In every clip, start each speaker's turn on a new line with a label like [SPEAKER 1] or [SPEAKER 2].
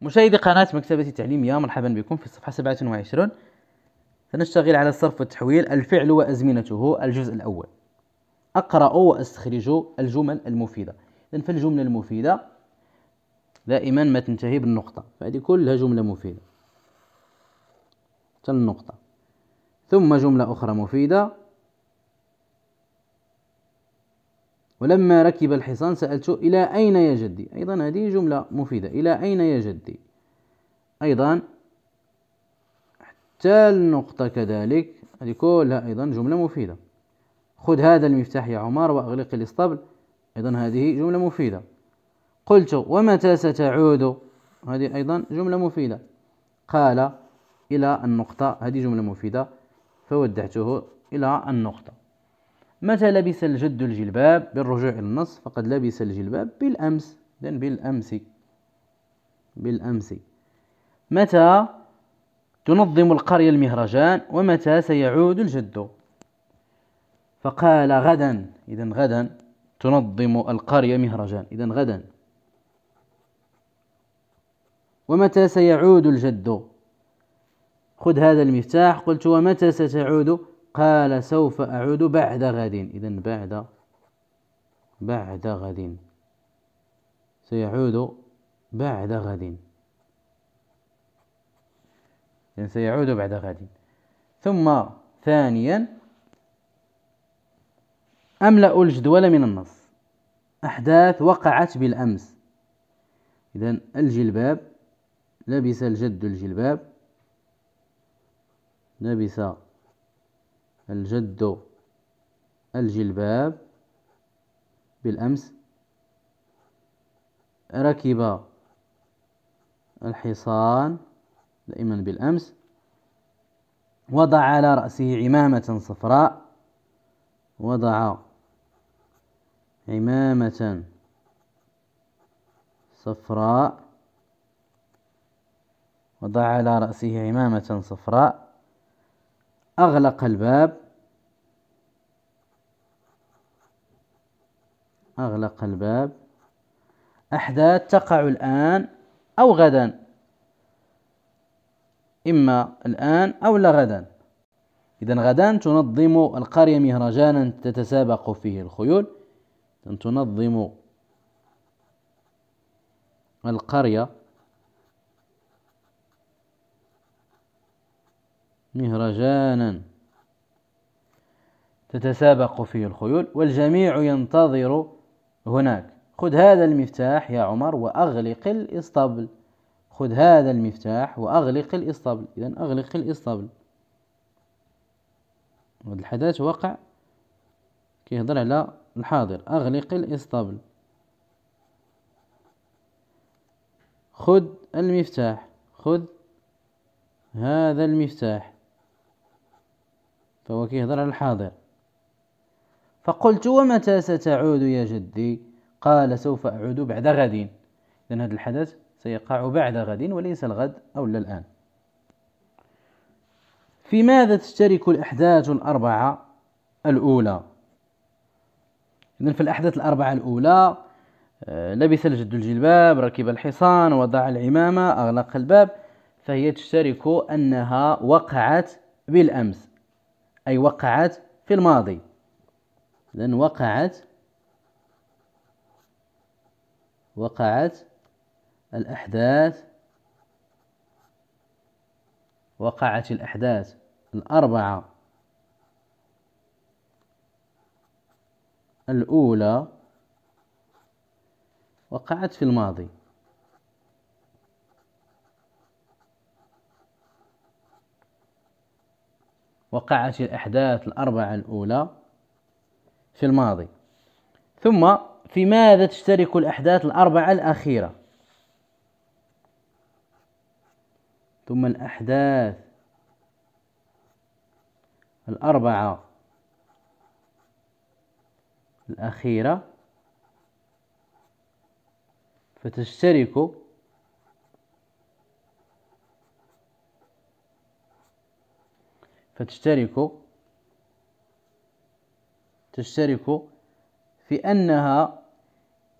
[SPEAKER 1] مشاهدي قناة مكتبة التعليم يا مرحبا بكم في الصفحة 27 سنشتغل على الصرف والتحويل الفعل وأزمنته الجزء الأول أقرأ وأستخرج الجمل المفيدة إذن فالجملة المفيدة دائما ما تنتهي بالنقطة فهذه كلها جملة مفيدة النقطة ثم جملة أخرى مفيدة ولما ركب الحصان سألته إلى أين يا جدي أيضا هذه جملة مفيدة إلى أين يا جدي أيضا حتى النقطة كذلك هذه كلها أيضا جملة مفيدة خذ هذا المفتاح يا عمر وأغلق الإسطبل أيضا هذه جملة مفيدة قلت ومتى ستعود هذه أيضا جملة مفيدة قال إلى النقطة هذه جملة مفيدة فودعته إلى النقطة متى لبس الجد الجلباب بالرجوع إلى النص فقد لبس الجلباب بالأمس إذا بالأمس بالأمس متى تنظم القرية المهرجان ومتى سيعود الجد فقال غدا إذا غدا تنظم القرية مهرجان إذا غدا ومتى سيعود الجد خذ هذا المفتاح قلت ومتى ستعود قال سوف أعود بعد غد إذا بعد بعد غد سيعود بعد غد إذن سيعود بعد غد ثم ثانيا أملأ الجدول من النص أحداث وقعت بالأمس إذا الجلباب لبس الجد الجلباب لبس الجد الجلباب بالأمس ركب الحصان دائما بالأمس وضع على رأسه عمامة صفراء وضع عمامة صفراء وضع على رأسه عمامة صفراء أغلق الباب أغلق الباب أحداث تقع الآن أو غدا إما الآن أو لغدا إذا غدا تنظم القرية مهرجانا تتسابق فيه الخيول تنظم القرية مهرجانا تتسابق فيه الخيول والجميع ينتظر هناك خذ هذا المفتاح يا عمر وأغلق الإسطبل خذ هذا المفتاح وأغلق الإسطبل إذا أغلق الإسطبل هذا الحدث وقع كيهضر على الحاضر أغلق الإسطبل خذ المفتاح خذ هذا المفتاح فهو كيهضر على الحاضر فقلت ومتى ستعود يا جدي قال سوف أعود بعد غد إذا هذا الحدث سيقع بعد غد وليس الغد أو لا الآن في ماذا تشترك الأحداث الأربعة الأولى إذن في الأحداث الأربعة الأولى آه، لبس الجد الجلباب ركب الحصان وضع العمامة أغلق الباب فهي تشترك أنها وقعت بالأمس أي وقعت في الماضي إذن وقعت وقعت الأحداث وقعت الأحداث الأربعة الأولى وقعت في الماضي وقعت الأحداث الأربعة الأولى في الماضي ثم في ماذا تشترك الأحداث الأربعة الأخيرة ثم الأحداث الأربعة الأخيرة فتشترك فتشترك تشترك في أنها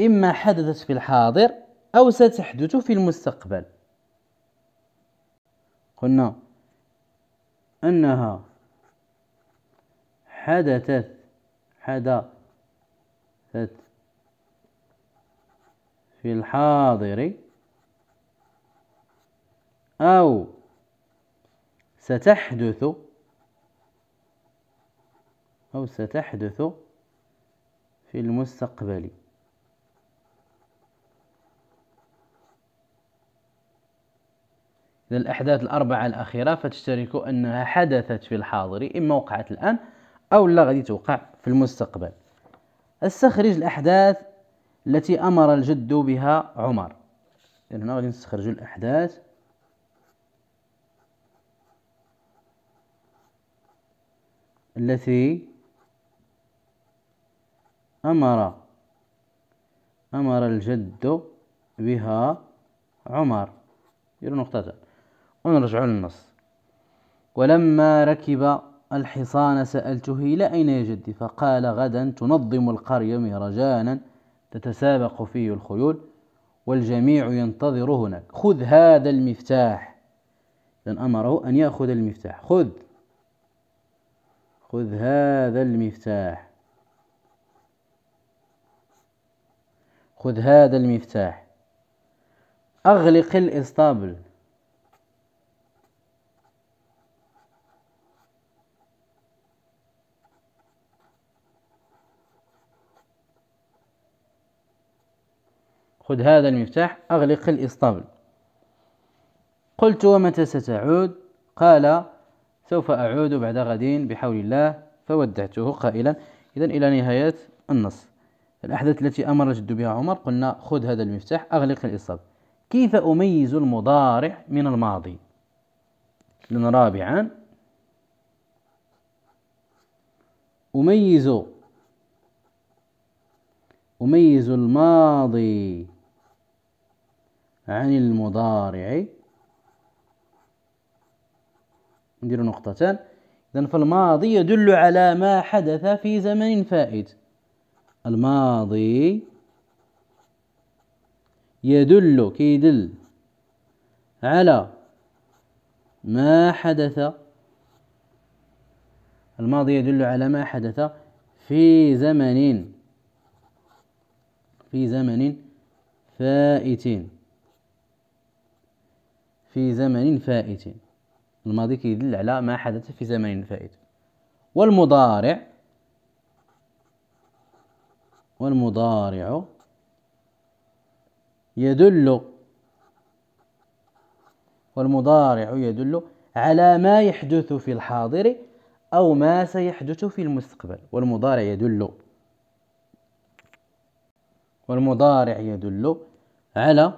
[SPEAKER 1] إما حدثت في الحاضر أو ستحدث في المستقبل قلنا أنها حدثت حدثت في الحاضر أو ستحدث أو ستحدث في المستقبل إذا الأحداث الأربعة الأخيرة فتشترك أنها حدثت في الحاضر إما وقعت الآن أو لا غادي توقع في المستقبل استخرج الأحداث التي أمر الجد بها عمر إذن هنا غادي نستخرج الأحداث التي أمر أمر الجد بها عمر يرى نقطة ونرجع للنص ولما ركب الحصان سألته إلى أين يا جدي فقال غدا تنظم القرية مهرجانا تتسابق فيه الخيول والجميع ينتظر هناك خذ هذا المفتاح لأن أمره أن يأخذ المفتاح خذ خذ هذا المفتاح خذ هذا المفتاح أغلق الإسطابل خذ هذا المفتاح أغلق الإسطابل قلت ومتى ستعود قال سوف أعود بعد غد بحول الله فودعته قائلا إذا إلى نهاية النص الأحداث التي أمر جد بها عمر قلنا خذ هذا المفتاح أغلق الإصابة كيف أميز المضارع من الماضي لأن رابعا أميز أميز الماضي عن المضارع ندير نقطتان إذن فالماضي يدل على ما حدث في زمن فائت الماضي يدل كيدل على ما حدث الماضي يدل على ما حدث في زمن في زمن فائت في زمن فائت الماضي كيدل على ما حدث في زمن فائت والمضارع والمضارع يدل والمضارع يدل على ما يحدث في الحاضر أو ما سيحدث في المستقبل والمضارع يدل والمضارع يدل على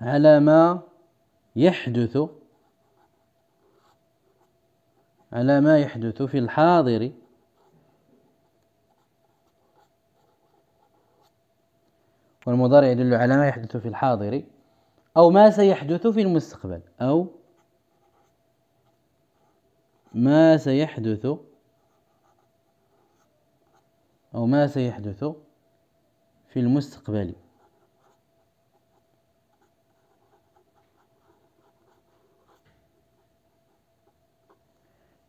[SPEAKER 1] على ما يحدث على ما يحدث في الحاضر والمضارع يدل على ما يحدث في الحاضر أو ما سيحدث في المستقبل أو ما سيحدث أو ما سيحدث في المستقبل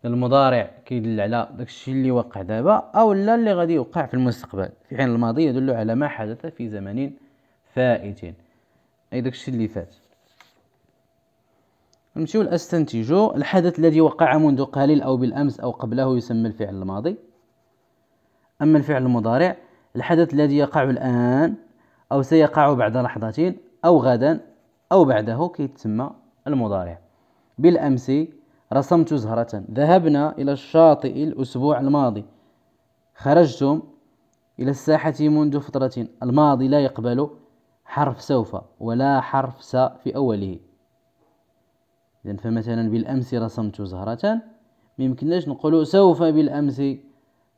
[SPEAKER 1] المضارع كيدل على داكشي اللي وقع دابا لا اللي غادي يوقع في المستقبل في حين الماضي يدل على ما حدث في زمن فائت اي داكشي اللي فات نمشيو لاستنتجو الحدث الذي وقع منذ قليل او بالامس او قبله يسمى الفعل الماضي اما الفعل المضارع الحدث الذي يقع الان او سيقع بعد لحظه او غدا او بعده كيتسمى المضارع بالامس رسمت زهرة ذهبنا إلى الشاطئ الأسبوع الماضي خرجتم إلى الساحة منذ فترة الماضي لا يقبل حرف سوف ولا حرف س في أوله إذن فمثلا بالأمس رسمت زهرة ميمكنناش نقول سوف بالأمس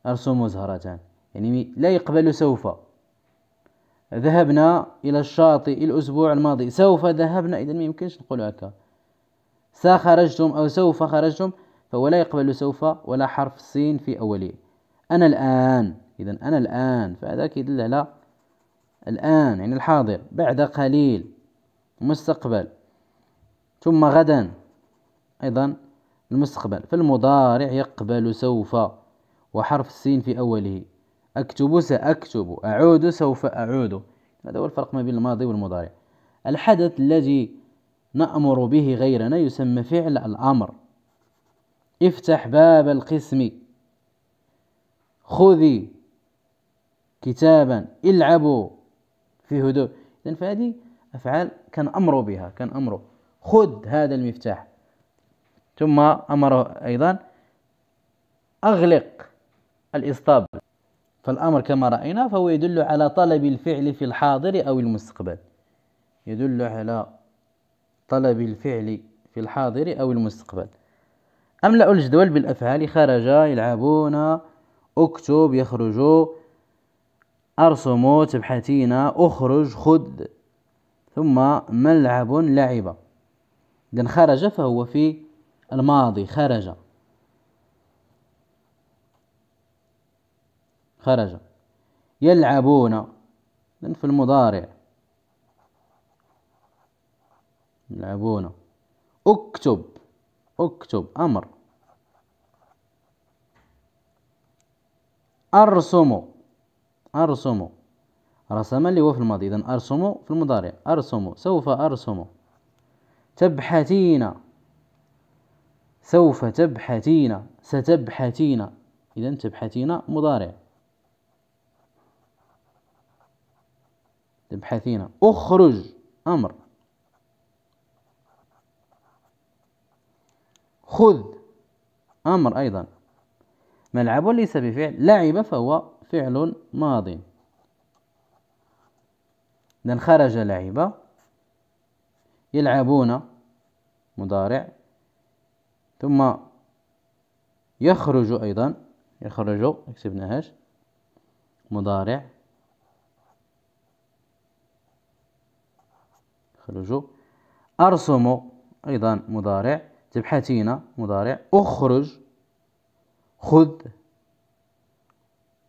[SPEAKER 1] أرسم زهرة يعني لا يقبل سوف ذهبنا إلى الشاطئ الأسبوع الماضي سوف ذهبنا إذن ميمكنش نقول هكا سخرجتم أو سوف خرجتم فهو لا يقبل سوف ولا حرف السين في أوله أنا الآن إذا أنا الآن فهذا كيدل على الآن يعني الحاضر بعد قليل المستقبل ثم غدا أيضا المستقبل فالمضارع يقبل سوف وحرف السين في أوله أكتب سأكتب أعود سوف أعود هذا هو الفرق ما بين الماضي والمضارع الحدث الذي نأمر به غيرنا يسمى فعل الأمر افتح باب القسم خذي كتابا العبوا في هدوء إذن فهذه أفعال كان أمر بها كان أمره خذ هذا المفتاح ثم أمره أيضا أغلق الإصطاب فالأمر كما رأينا فهو يدل على طلب الفعل في الحاضر أو المستقبل يدل على طلب الفعل في الحاضر أو المستقبل أملأ الجدول بالأفعال خرج يلعبون اكتب يخرج أرسم تبحثين أخرج خذ ثم ملعب لعب إذا خرج فهو في الماضي خرج خرج يلعبون في المضارع يلعبونه اكتب اكتب امر ارسمو ارسمو رسم اللي هو في الماضي اذا ارسمو في المضارع ارسمو سوف ارسمو تبحثين سوف تبحثين ستبحثين اذا تبحثين مضارع تبحثين اخرج امر خذ أمر أيضا ملعب ليس بفعل لعب فهو فعل ماض إذن خرج لعب يلعبون مضارع ثم يخرج أيضا يخرج كتبناهاش مضارع يخرج أرسم أيضا مضارع تبحثين مضارع اخرج خذ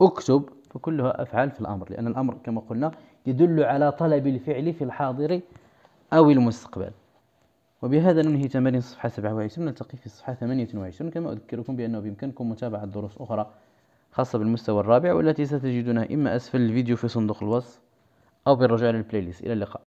[SPEAKER 1] اكتب فكلها أفعال في الأمر لأن الأمر كما قلنا يدل على طلب الفعل في الحاضر أو المستقبل وبهذا ننهي تمارين الصفحه 27 نلتقي في الصفحة 28 كما أذكركم بأنه بإمكانكم متابعة دروس أخرى خاصة بالمستوى الرابع والتي ستجدونها إما أسفل الفيديو في صندوق الوصف أو بالرجوع للبلاي ليست إلى اللقاء